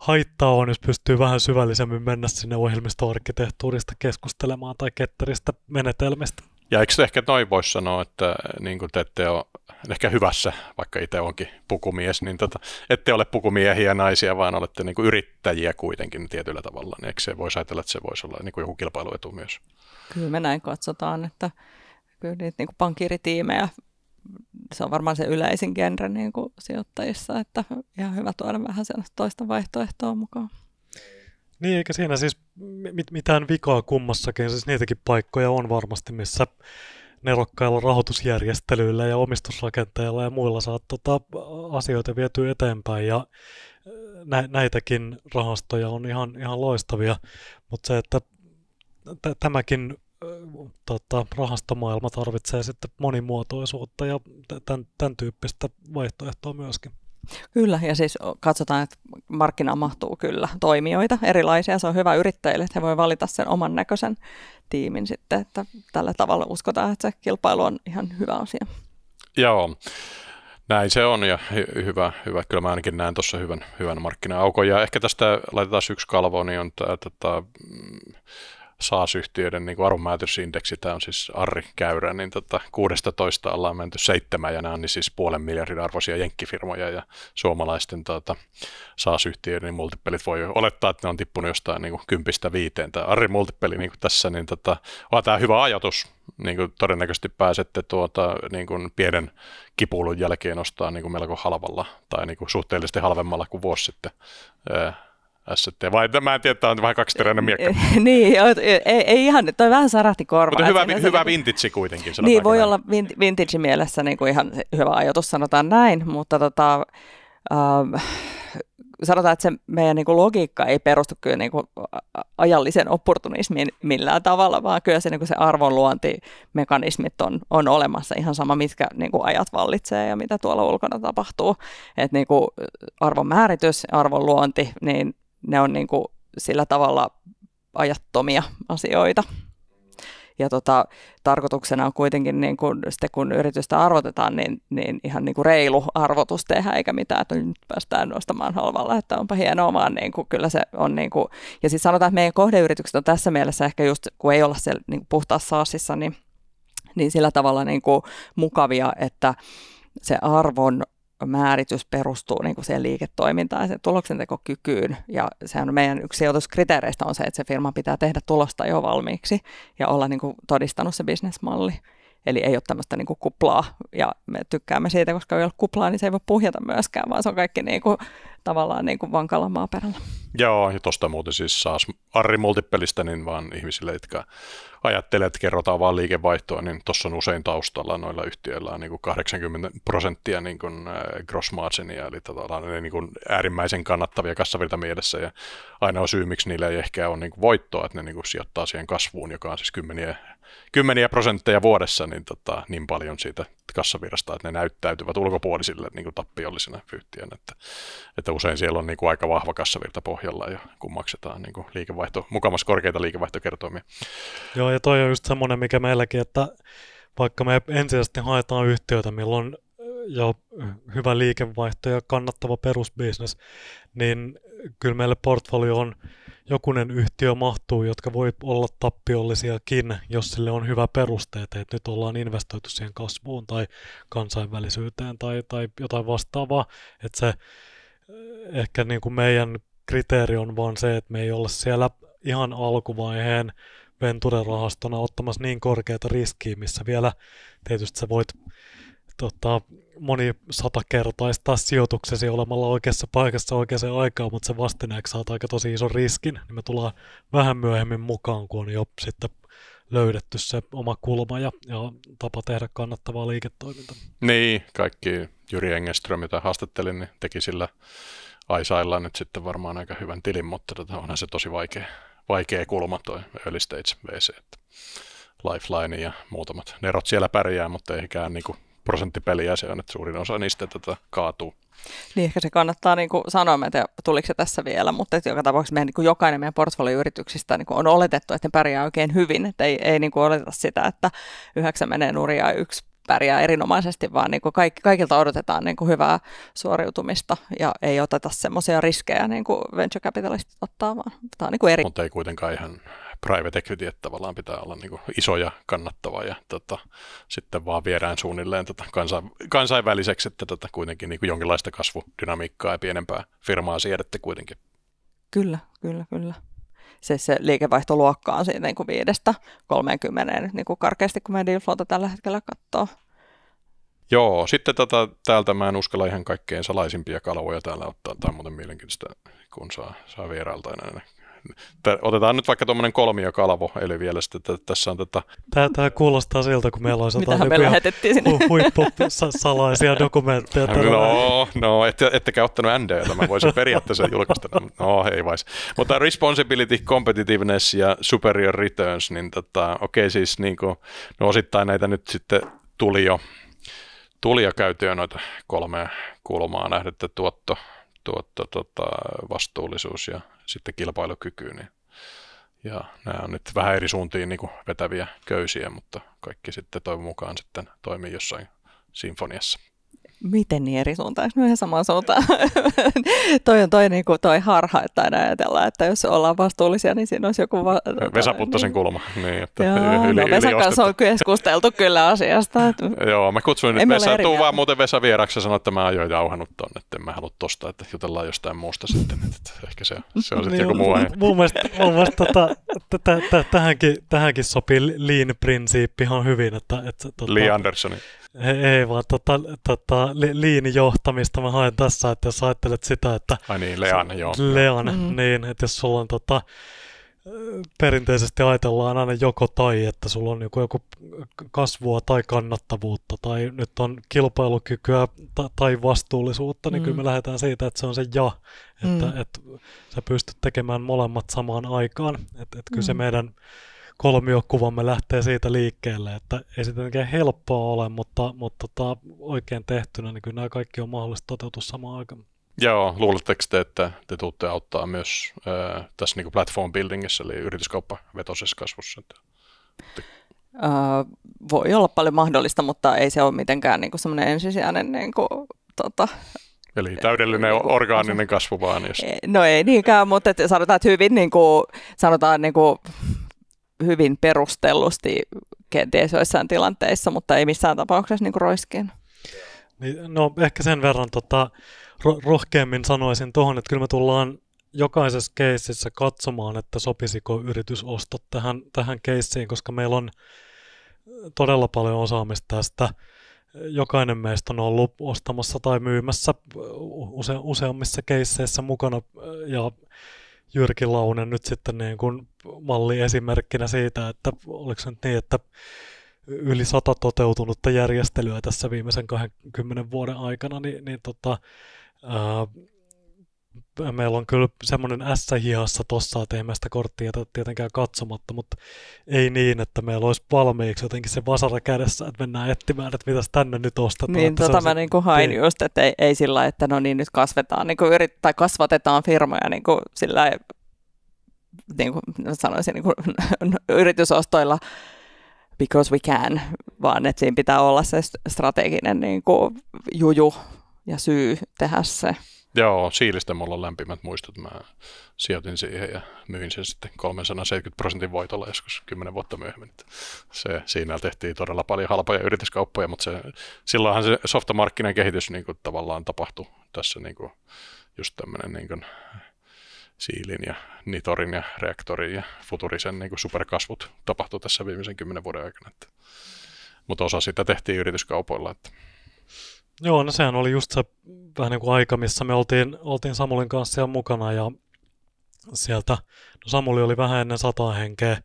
haittaa on, jos pystyy vähän syvällisemmin mennä sinne ohjelmistoarkkitehtuurista keskustelemaan tai ketteristä menetelmistä. Ja eikö ehkä noin voisi sanoa, että eh, niin te ette ole ehkä hyvässä, vaikka itse onkin pukumies, niin tota, ette ole pukumiehiä ja naisia, vaan olette niin yrittäjiä kuitenkin tietyllä tavalla. Niin eikö se voisi ajatella, että se voisi olla niin joku kilpailuetu myös? Kyllä me näin katsotaan, että kyllä niitä niin kuin pankkiiritiimejä, se on varmaan se yleisin genre niin sijoittajissa, että ihan hyvä tuoda vähän sellaista toista vaihtoehtoa mukaan. Niin, eikä siinä siis mit- mitään vikaa kummassakin. Siis niitäkin paikkoja on varmasti, missä nerokkailla rahoitusjärjestelyillä ja omistusrakenteilla ja muilla saa tota, asioita viety eteenpäin. Ja äh, nä- näitäkin rahastoja on ihan, ihan loistavia, mutta se, että t- tämäkin äh, tota, rahastomaailma tarvitsee sitten monimuotoisuutta ja tämän, tämän tyyppistä vaihtoehtoa myöskin. Kyllä, ja siis katsotaan, että markkina mahtuu kyllä toimijoita erilaisia. Se on hyvä yrittäjille, että he voivat valita sen oman näköisen tiimin sitten, että tällä tavalla uskotaan, että se kilpailu on ihan hyvä asia. Joo, näin se on ja hyvä, hyvä. Kyllä mä ainakin näen tuossa hyvän, hyvän markkina-aukon. Ja ehkä tästä laitetaan yksi kalvo, niin on tämä tota, SaaS-yhtiöiden niin arvomäätösindeksi, tämä on siis Arri-käyrä, niin tota, 16 ollaan menty seitsemän ja nämä on niin siis puolen miljardin arvoisia jenkkifirmoja ja suomalaisten tota, SaaS-yhtiöiden niin multipelit voi olettaa, että ne on tippunut jostain niin kympistä viiteen. Tämä Arri-multipeli niin tässä, niin tota, on tämä hyvä ajatus, niin kuin todennäköisesti pääsette tuota, niin kuin pienen kipuulun jälkeen ostaa niin kuin melko halvalla tai niin kuin suhteellisesti halvemmalla kuin vuosi sitten ST, vai mä en tiedä, tämä on vähän kaksiteräinen miekka. niin, ei, ei ihan, toi vähän sarahti korvaa. Mutta hyvä, sinänsä, hyvä niinku- vintage kuitenkin. Niin, voi näin. olla vintage mielessä niin kuin ihan hyvä ajatus, sanotaan näin, mutta tota, ähm, sanotaan, että se meidän niin kuin logiikka ei perustu kyllä niin kuin ajalliseen opportunismiin millään tavalla, vaan kyllä se, niin kuin se arvonluontimekanismit on, on olemassa ihan sama, mitkä niin kuin ajat vallitsee ja mitä tuolla ulkona tapahtuu. että niin arvon määritys, arvonluonti, niin ne on niin kuin sillä tavalla ajattomia asioita. Ja tota, tarkoituksena on kuitenkin, niin kun, sitten kun yritystä arvotetaan, niin, niin ihan niin kuin reilu arvotus tehdä, eikä mitään, että nyt päästään nostamaan halvalla, että onpa hienoa, vaan niin kuin, kyllä se on. Niin kuin, ja sitten sanotaan, että meidän kohdeyritykset on tässä mielessä ehkä just, kun ei olla siellä niin puhtaassa saasissa, niin, niin sillä tavalla niin kuin mukavia, että se arvon määritys perustuu niin kuin siihen liiketoimintaan ja sen tuloksentekokykyyn. Ja sehän meidän yksi sijoituskriteereistä on se, että se firma pitää tehdä tulosta jo valmiiksi ja olla niin kuin todistanut se bisnesmalli. Eli ei ole tämmöistä niin kuin kuplaa, ja me tykkäämme siitä, koska ei ole kuplaa, niin se ei voi puhjata myöskään, vaan se on kaikki niin kuin, tavallaan niin kuin vankalla maaperällä. Joo, ja tuosta muuten siis saas Arri Multipelistä, niin vaan ihmisille, jotka ajattelee, että kerrotaan vain liikevaihtoa, niin tuossa on usein taustalla noilla yhtiöillä on niin kuin 80 prosenttia niin kuin äh, gross marginia, eli tavallaan tota, ne niin kuin äärimmäisen kannattavia kassavirta mielessä, ja aina on syy, miksi niillä ei ehkä ole niin kuin voittoa, että ne niin kuin sijoittaa siihen kasvuun, joka on siis kymmeniä kymmeniä prosentteja vuodessa niin, tota, niin paljon siitä kassavirrasta, että ne näyttäytyvät ulkopuolisille niin kuin tappiollisena yhtiön, että, että usein siellä on niin kuin aika vahva kassavirta pohjalla ja kun maksetaan niin kuin liikevaihto, mukamas korkeita liikevaihtokertoimia. Joo, ja toi on just semmoinen, mikä meilläkin, että vaikka me ensisijaisesti haetaan yhtiöitä, millä on ja hyvä liikevaihto ja kannattava perusbisnes, niin kyllä meille portfolio on jokunen yhtiö mahtuu, jotka voi olla tappiollisiakin, jos sille on hyvä perusteet, että nyt ollaan investoitu siihen kasvuun tai kansainvälisyyteen tai, tai jotain vastaavaa, että se eh, ehkä niin kuin meidän kriteeri on vaan se, että me ei olla siellä ihan alkuvaiheen venturerahastona ottamassa niin korkeita riskiä, missä vielä tietysti sä voit tota, monisatakertaistaa sijoituksesi olemalla oikeassa paikassa oikeaan aikaan, mutta se vastineeksi saat aika tosi ison riskin, niin me tullaan vähän myöhemmin mukaan, kun on jo sitten löydetty se oma kulma ja, ja tapa tehdä kannattavaa liiketoimintaa. Niin, kaikki Juri Engström, mitä haastattelin, niin teki sillä aisailla nyt sitten varmaan aika hyvän tilin, mutta tota, onhan se tosi vaikea, vaikea kulma toi early stage VC. Että Lifeline ja muutamat nerot siellä pärjää, mutta ei ikään niin kuin prosenttipeliä se on, että suurin osa niistä tätä kaatuu. Niin ehkä se kannattaa niin kuin sanoa, että tuliko se tässä vielä, mutta että joka tapauksessa meidän, niin kuin jokainen meidän portfolioyrityksistä niin kuin on oletettu, että ne pärjää oikein hyvin, että ei, ei niin kuin oleteta sitä, että yhdeksän menee nurjaa ja yksi pärjää erinomaisesti, vaan niin kuin kaikilta odotetaan niin kuin hyvää suoriutumista ja ei oteta semmoisia riskejä niin kuin venture capitalistit ottaa, vaan tämä on niin kuin eri. Mutta ei kuitenkaan ihan private equity, että tavallaan pitää olla niin iso ja kannattava ja tota, sitten vaan viedään suunnilleen tota kansa, kansainväliseksi, että tota, kuitenkin niin kuin jonkinlaista kasvudynamiikkaa ja pienempää firmaa siedätte kuitenkin. Kyllä, kyllä, kyllä se, se liikevaihtoluokka on siitä niin kuin viidestä 30 niin kuin karkeasti, kun meidän dealflowta tällä hetkellä katsoo. Joo, sitten tätä, tota, täältä mä en uskalla ihan kaikkein salaisimpia kalvoja täällä ottaa. tai muuten mielenkiintoista, kun saa, saa vierailta aina otetaan nyt vaikka tuommoinen kolmiokalvo, eli vielä sitten, että tässä on tätä... Tämä, tämä kuulostaa siltä, kun meillä on jotain me Hu- huippusalaisia dokumentteja. Tällä no, no, no et, ettekä ottanut NDtä, mä voisin periaatteessa julkaista. No, ei vais. Mutta responsibility, competitiveness ja superior returns, niin tota, okei siis niin kuin, no osittain näitä nyt sitten tuli jo, tuli jo käytyä noita kolmea kulmaa nähdettä tuotto, tuotto tota, vastuullisuus ja sitten kilpailukykyyn. Niin ja nämä on nyt vähän eri suuntiin niin vetäviä köysiä, mutta kaikki sitten toivon mukaan sitten toimii jossain sinfoniassa miten niin eri suuntaan, me ihan samaan suuntaan. toi on toi, niinku, toi harha, että aina ajatellaan, että jos ollaan vastuullisia, niin siinä olisi joku... Va- Vesa niin. Puttosen niin. kulma. Niin, että Joo, yli, no, Vesan kanssa on keskusteltu kyllä asiasta. Joo, mä kutsuin nyt Vesa, tuu vaan muuten Vesa vieraksi ja sanoin, että mä ajoin jauhanut tonne, että en mä halua tosta, että jutellaan jostain muusta sitten. Että ehkä se, se on sitten niin, joku muu aihe. Mun mielestä, mun mielestä tota, tähänkin, tähänkin sopii lean-prinsiippi ihan hyvin. Että, että, tota- Lee Andersonin. Ei, ei vaan tota, tota, li, liinijohtamista mä haen tässä, että jos ajattelet sitä, että... Ai niin, Leon, joo. Leon, mm-hmm. niin, että jos sulla on tota, perinteisesti ajatellaan aina joko tai, että sulla on joku, joku kasvua tai kannattavuutta tai nyt on kilpailukykyä tai vastuullisuutta, niin mm. kyllä me lähdetään siitä, että se on se ja, että, mm. että, että sä pystyt tekemään molemmat samaan aikaan. Että, että kyllä mm. se meidän kolmiokuvamme lähtee siitä liikkeelle, että ei se tietenkään helppoa ole, mutta, mutta tota, oikein tehtynä, niin kyllä nämä kaikki on mahdollista toteutua samaan aikaan. Joo, luuletteko te, että te tuutte auttaa myös ää, tässä niin platform buildingissa, eli yrityskauppavetoisessa kasvussa? Että, että... voi olla paljon mahdollista, mutta ei se ole mitenkään niin semmoinen ensisijainen niin kuin, tota, Eli täydellinen niinku orgaaninen kasvu vaan. Jos... No ei niinkään, mutta että sanotaan, että hyvin niin kuin, sanotaan niin kuin hyvin perustellusti kenties joissain tilanteissa, mutta ei missään tapauksessa niin roiskiin. Niin, no ehkä sen verran tota, ro- rohkeammin sanoisin tuohon, että kyllä me tullaan jokaisessa keississä katsomaan, että sopisiko yritysosto tähän, tähän keissiin, koska meillä on todella paljon osaamista tästä. Jokainen meistä on ollut ostamassa tai myymässä use, useammissa keisseissä mukana ja Jyrki Launen nyt sitten niin kuin malli esimerkkinä siitä, että oliko se nyt niin, että yli sata toteutunutta järjestelyä tässä viimeisen 20 vuoden aikana, niin, niin tota, ää, meillä on kyllä semmoinen S-hihassa tossa, että ei me sitä korttia tietenkään katsomatta, mutta ei niin, että meillä olisi valmiiksi jotenkin se vasara kädessä, että mennään etsimään, että mitäs tänne nyt ostetaan. Niin, että tota mä niinku niin kuin hain just, että ei, ei sillä että no niin, nyt kasvetaan, niin kuin yrit, tai kasvatetaan firmoja niin kuin sillä niin kuin sanoisin, niin kuin, yritysostoilla because we can, vaan että siinä pitää olla se strateginen niin kuin, juju ja syy tehdä se. Joo, Siilistä mulla on lämpimät muistut. Mä sijoitin siihen ja myin sen sitten 370 prosentin voitolla joskus 10 vuotta myöhemmin. Se, siinä tehtiin todella paljon halpoja yrityskauppoja, mutta se, silloinhan se softamarkkinan kehitys niin kuin, tavallaan tapahtui tässä niin kuin, just tämmöinen niin Siilin ja Nitorin ja Reaktorin ja Futurisen niin kuin superkasvut tapahtui tässä viimeisen kymmenen vuoden aikana. Että. Mutta osa sitä tehtiin yrityskaupoilla. Että. Joo, no sehän oli just se vähän niin kuin aika, missä me oltiin, oltiin Samulin kanssa siellä mukana ja sieltä, no Samuli oli vähän ennen sataa henkeä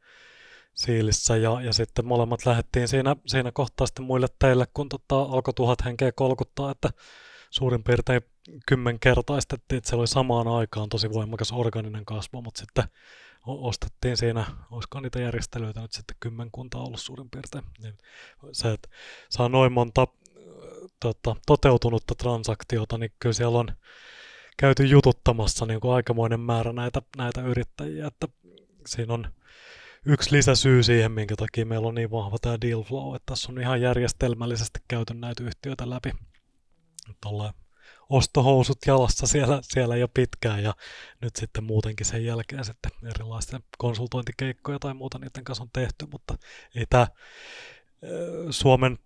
Siilissä ja, ja sitten molemmat lähdettiin siinä, siinä kohtaa sitten muille teille, kun tota, alkoi tuhat henkeä kolkuttaa, että suurin piirtein kymmenkertaistettiin, että se oli samaan aikaan tosi voimakas organinen kasvu, mutta sitten ostettiin siinä, olisiko niitä järjestelyitä nyt sitten kymmenkunta ollut suurin piirtein. Niin se, että saa noin monta tota, toteutunutta transaktiota, niin kyllä siellä on käyty jututtamassa niin kuin aikamoinen määrä näitä, näitä yrittäjiä, että siinä on yksi lisäsyy siihen, minkä takia meillä on niin vahva tämä deal flow, että tässä on ihan järjestelmällisesti käyty näitä yhtiöitä läpi tuolla ostohousut jalassa siellä, siellä jo pitkään ja nyt sitten muutenkin sen jälkeen sitten erilaisia konsultointikeikkoja tai muuta niiden kanssa on tehty, mutta ei tämä Suomen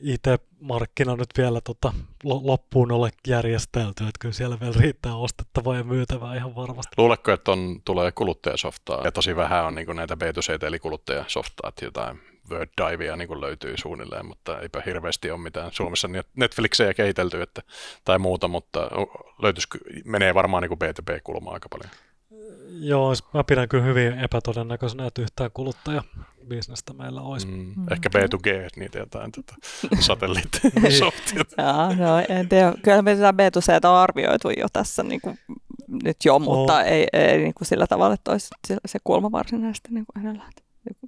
IT-markkina nyt vielä tota, loppuun ole järjestelty, että kyllä siellä vielä riittää ostettavaa ja myytävää ihan varmasti. Luuletko, että on, tulee kuluttajasoftaa ja tosi vähän on niin näitä B2C eli kuluttajasoftaa, että jotain word divea niin löytyy suunnilleen, mutta eipä hirveästi ole mitään Suomessa Netflixejä kehitelty että, tai muuta, mutta löytys menee varmaan niin B2B-kulmaa aika paljon. Joo, mä pidän kyllä hyvin epätodennäköisenä, että yhtään bisnestä meillä olisi. Mm, mm. ehkä B2G, niitä jotain tätä tota satelliittisoftia. Niin. Joo, no, en tiedä. Kyllä me sitä B2C on arvioitu jo tässä niin kuin, nyt jo, mutta oh. ei, ei niin kuin sillä tavalla, että olisi se kulma varsinaisesti niin kuin edellä.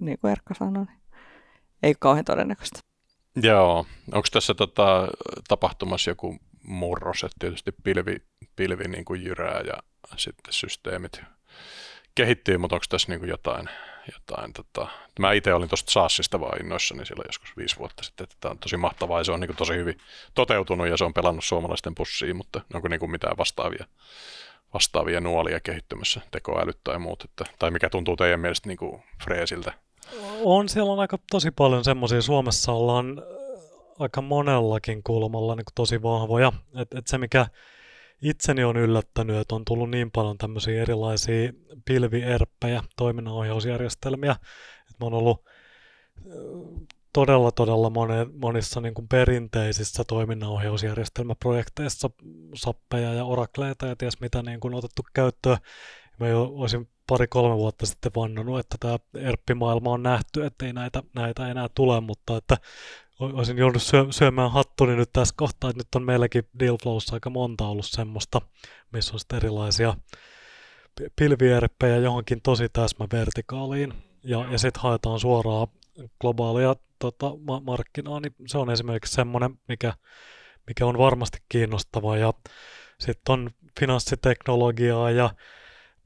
Niin kuin Erkka sanoi. Niin- ei ole kauhean todennäköistä. Joo. Onko tässä tota, tapahtumassa joku murros, että tietysti pilvi, pilvi niin kuin jyrää ja sitten systeemit kehittyy, mutta onko tässä niin kuin jotain, jotain tota... mä itse olin tuosta Saassista vaan innoissani silloin joskus viisi vuotta sitten, että tämä on tosi mahtavaa ja se on niin kuin tosi hyvin toteutunut ja se on pelannut suomalaisten pussiin, mutta onko niin kuin mitään vastaavia, vastaavia nuolia kehittymässä, tekoälyt tai muut, että, tai mikä tuntuu teidän mielestä niin kuin freesiltä on, siellä on aika tosi paljon semmoisia. Suomessa ollaan äh, aika monellakin kulmalla niin kuin tosi vahvoja. Et, et se, mikä itseni on yllättänyt, että on tullut niin paljon tämmöisiä erilaisia pilvierppejä, toiminnanohjausjärjestelmiä. Et mä oon ollut äh, todella, todella monen, monissa niin kuin perinteisissä toiminnanohjausjärjestelmäprojekteissa sappeja ja orakleita ja ties mitä niin kuin otettu käyttöön. Mä olisin pari-kolme vuotta sitten vannonut, että tämä erppimaailma on nähty, että ei näitä, näitä enää tule, mutta että olisin joudut syö, syömään hattuni nyt tässä kohtaa, että nyt on meilläkin Dealflowssa aika monta ollut semmoista, missä on sitten erilaisia pilvierppejä johonkin tosi vertikaaliin ja, ja sitten haetaan suoraan globaalia tota, ma- markkinaa, niin se on esimerkiksi semmoinen, mikä, mikä on varmasti kiinnostava, ja sitten on finanssiteknologiaa ja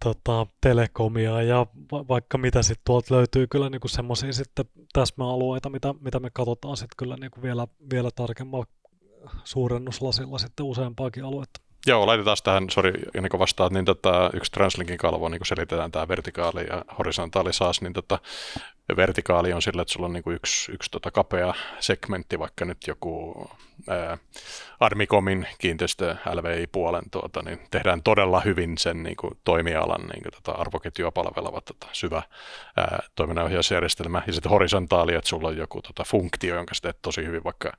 tota, telekomia ja va- vaikka mitä sitten tuolta löytyy kyllä niinku semmoisia sitten täsmäalueita, mitä, mitä me katsotaan sitten kyllä niinku vielä, vielä tarkemmalla suurennuslasilla sitten useampaakin aluetta. Joo, laitetaan tähän, sori, ennen kuin vastaat, niin tota, yksi Translinkin kalvo, niin kun selitetään tämä vertikaali ja horisontaali saas, niin tota, vertikaali on sillä, että sulla on niin kuin yksi, yksi tota kapea segmentti, vaikka nyt joku ää, Armicomin kiinteistö LVI-puolen, tuota, niin tehdään todella hyvin sen niin kuin toimialan niin kuin tota arvoketjua palveleva tota, syvä ää, toiminnanohjausjärjestelmä, ja sitten horisontaali, että sulla on joku tota, funktio, jonka sä teet tosi hyvin, vaikka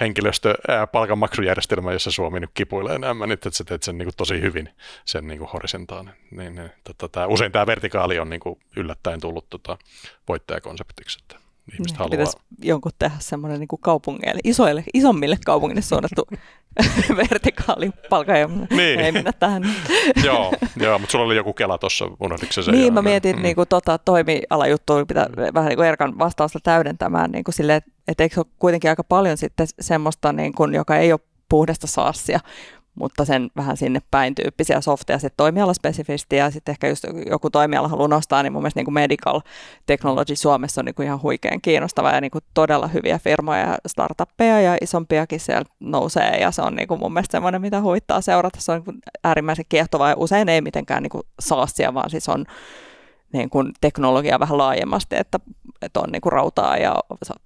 henkilöstö palkanmaksujärjestelmä, jossa Suomi nyt kipuilee nämä, niin että sä teet sen niin kuin, tosi hyvin, sen niin kuin horisontaalinen. Niin, niin, tota, tää, usein tämä vertikaali on niin kuin, yllättäen tullut tota, voittajakonseptiksi. Että ihmiset niin, Ehkä haluaa. Pitäisi jonkun tehdä semmoinen niin kaupungeille, isoille, isommille kaupungille suunnattu vertikaali palka. Niin. Ei mennä tähän. joo, joo, mutta sulla oli joku kela tuossa, unohdiko se? Niin, mä mietin mm. niin kuin, tota, toimialajuttua, pitää mm. vähän niin kuin Erkan vastausta täydentämään, niin kuin sille, että eikö ole kuitenkin aika paljon sitten semmoista, niin kuin, joka ei ole puhdasta saassia, mutta sen vähän sinne päin tyyppisiä softeja, sitten toimialaspesifisti ja sitten ehkä just joku toimiala haluaa nostaa, niin mun mielestä niin kuin medical technology Suomessa on niin kuin ihan huikean kiinnostava ja niin kuin todella hyviä firmoja ja startuppeja ja isompiakin siellä nousee ja se on niin kuin mun mielestä semmoinen, mitä huittaa seurata. Se on niin kuin äärimmäisen kiehtovaa ja usein ei mitenkään niin saastia saassia, vaan siis on niin kuin teknologia vähän laajemmasti, että, että on niin kuin rautaa ja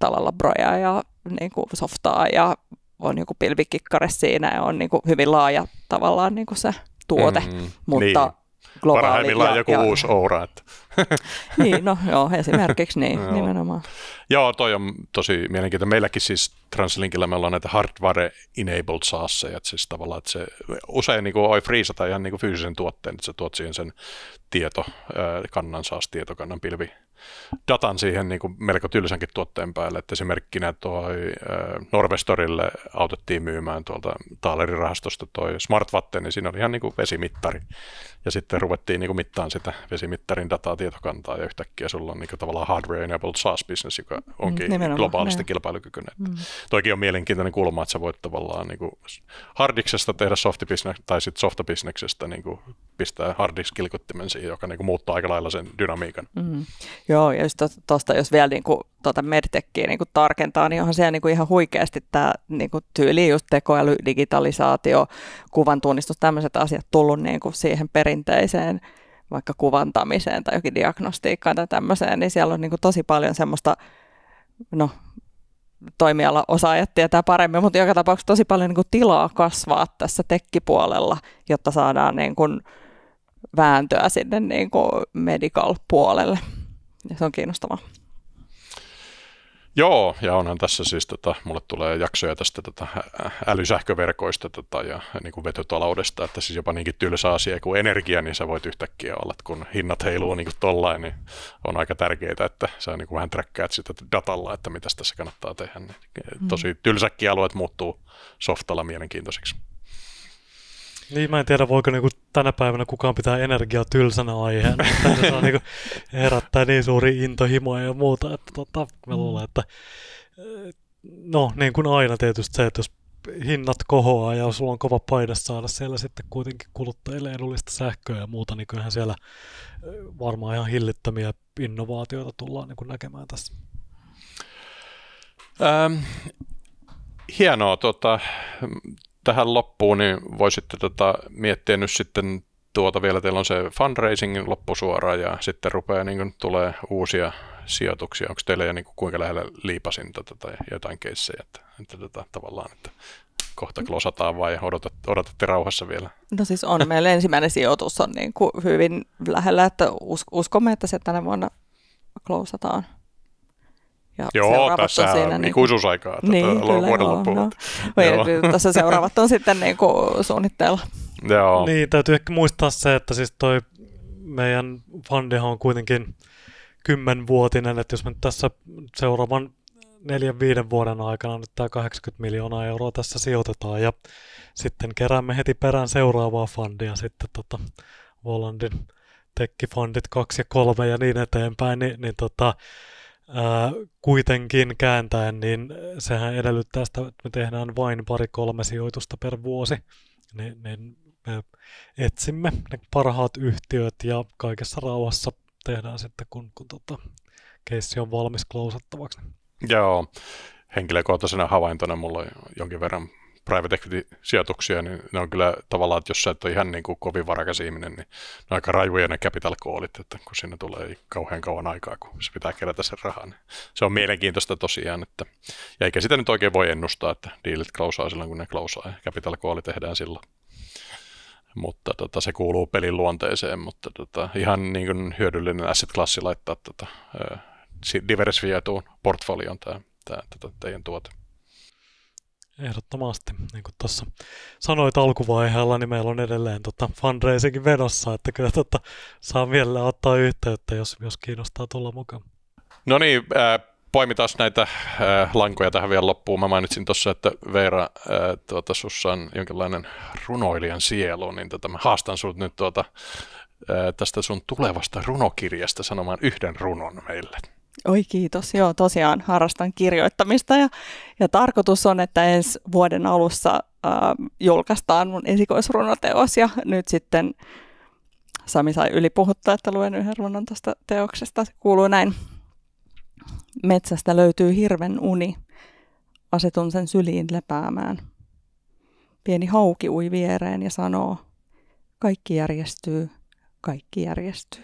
olla labroja ja niin kuin softaa ja on joku pilvikikkare siinä ja on niin kuin hyvin laaja tavallaan niin kuin se tuote, mm, niin. mutta niin. globaali. ja, joku ja, uusi Oura. Että. niin, no joo, esimerkiksi niin, joo. nimenomaan. Joo, toi on tosi mielenkiintoinen. Meilläkin siis Translinkillä meillä on näitä hardware-enabled saasseja, että siis tavallaan, että se usein niin kuin, oi freesata ihan niin kuin fyysisen tuotteen, että sä tuot siihen sen tieto, kannan saas tietokannan pilvi datan siihen niin kuin melko tylsänkin tuotteen päälle. Et esimerkkinä toi äh, Norvestorille autettiin myymään tuolta taalerirahastosta toi Smartwatte, niin siinä oli ihan niin kuin vesimittari. Ja sitten ruvettiin niin kuin mittaan sitä vesimittarin dataa tietokantaa ja yhtäkkiä sulla on niin kuin tavallaan hardware-enabled SaaS-business, joka mm, onkin Nimenomaan, globaalisti ne. kilpailukykyinen. Mm. Toikin on mielenkiintoinen kulma, että sä voit tavallaan niin kuin hardiksesta tehdä softibisneksestä tai sitten softabisneksestä niin kuin pistää hardiks kilkuttimen siihen, joka niin kuin muuttaa aika lailla sen dynamiikan. Mm. Joo, ja just tuosta, jos vielä niin kuin, tuota medtekkiä niin kuin tarkentaa, niin onhan siellä niin kuin ihan huikeasti tämä niin kuin tyyli, just tekoäly, digitalisaatio, kuvan tunnistus, tämmöiset asiat tullut niin kuin siihen perinteiseen vaikka kuvantamiseen tai jokin diagnostiikkaan tai tämmöiseen, niin siellä on niin kuin tosi paljon semmoista, no toimiala osaajat tietää paremmin, mutta joka tapauksessa tosi paljon niin kuin tilaa kasvaa tässä tekkipuolella, jotta saadaan niin kuin vääntöä sinne niin kuin medical-puolelle ja se on kiinnostavaa. Joo, ja onhan tässä siis, tota, mulle tulee jaksoja tästä tota, älysähköverkoista tota, ja niin kuin vetytaloudesta, että siis jopa niinkin tylsä asia kuin energia, niin sä voit yhtäkkiä olla, että kun hinnat heiluu niin kuin tollain, niin on aika tärkeää, että sä niin kuin vähän träkkäät sitä datalla, että mitä tässä kannattaa tehdä. Niin, eh, mm. tosi tylsäkkiä alueet muuttuu softalla mielenkiintoisiksi. Niin, mä en tiedä, voiko niinku tänä päivänä kukaan pitää energiaa tylsänä aiheena. Se saa niin herättää niin suuri intohimoa ja muuta, että tota, mä luulen, mm. että eh, no niin kuin aina tietysti se, että jos hinnat kohoaa ja sulla on kova paine saada siellä sitten kuitenkin kuluttajille edullista sähköä ja muuta, niin kyllähän siellä eh, varmaan ihan hillittömiä innovaatioita tullaan niin kuin näkemään tässä. Ähm, hienoa. Tota, tähän loppuun niin voisitte tota, miettiä nyt sitten tuota vielä, teillä on se fundraisingin loppusuora ja sitten rupeaa niin kuin, tulee uusia sijoituksia. Onko teillä niin kuin, kuinka lähellä liipasinta tätä tota jotain keissejä, että, että, että tota tavallaan, että kohta klosataan vai odotat, odotatte rauhassa vielä? No siis on, meillä ensimmäinen sijoitus on niin kuin hyvin lähellä, että uskomme, että se tänä vuonna klosataan. Ja Joo, tässä on siinä, ikuisuusaikaa niin, tätä niin, tuota, niin vuoden joo, No. Joo. Tässä seuraavat on sitten niin suunnitteilla. Joo. Niin, täytyy ehkä muistaa se, että siis toi meidän fandihan on kuitenkin kymmenvuotinen, että jos me tässä seuraavan neljän viiden vuoden aikana nyt tämä 80 miljoonaa euroa tässä sijoitetaan ja sitten keräämme heti perään seuraavaa fundia sitten tota Volandin tekkifondit 2 ja 3 ja niin eteenpäin, niin, niin tota, Ää, kuitenkin kääntäen, niin sehän edellyttää sitä, että me tehdään vain pari-kolme sijoitusta per vuosi. Ne niin me etsimme ne parhaat yhtiöt ja kaikessa rauhassa tehdään sitten, kun, kun tota, keissi on valmis klousattavaksi. Joo, henkilökohtaisena havaintona mulla on jonkin verran private equity-sijoituksia, niin ne on kyllä tavallaan, että jos sä et ole ihan niin kuin kovin varakas ihminen, niin ne on aika rajuja ne capital callit, että kun sinne tulee kauhean kauan aikaa, kun se pitää kerätä sen rahan. Niin se on mielenkiintoista tosiaan, että, ja eikä sitä nyt oikein voi ennustaa, että dealit klausaa silloin, kun ne klausaa, ja capital calli tehdään silloin mutta tota, se kuuluu pelin luonteeseen, mutta tota, ihan niin kuin hyödyllinen asset-klassi laittaa tota, diversifioituun portfolioon tämä, tämä tota, teidän tuote. Ehdottomasti, niin kuin tuossa sanoit alkuvaiheella, niin meillä on edelleen tota fundraisingin vedossa, että kyllä tota, saa vielä ottaa yhteyttä, jos, jos kiinnostaa tulla mukaan. No niin, äh, poimitaan näitä äh, lankoja tähän vielä loppuun. Mä mainitsin tuossa, että Veera, äh, tuota, sussa on jonkinlainen runoilijan sielu, niin tota, mä haastan sut nyt tuota, äh, tästä sun tulevasta runokirjasta sanomaan yhden runon meille. Oi kiitos, joo tosiaan harrastan kirjoittamista ja, ja tarkoitus on, että ensi vuoden alussa äh, julkaistaan mun esikoisrunoteos ja nyt sitten Sami sai puhuttaa, että luen yhden runon tuosta teoksesta. Se kuuluu näin. Metsästä löytyy hirven uni. Asetun sen syliin lepäämään. Pieni hauki ui viereen ja sanoo, kaikki järjestyy, kaikki järjestyy.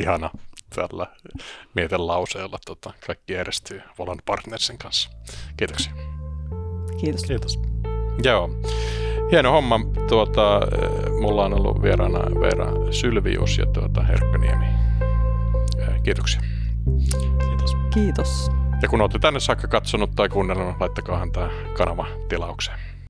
Ihana tällä mietelauseella tota, kaikki järjestyy Volan Partnersin kanssa. Kiitoksia. Kiitos. Kiitos. Joo. Hieno homma. Tuota, mulla on ollut vieraana Veera Sylvius ja tuota Herkkoniemi. Äh, kiitoksia. Kiitos. Kiitos. Ja kun olette tänne saakka katsonut tai kuunnellut, laittakaahan tämä kanava tilaukseen.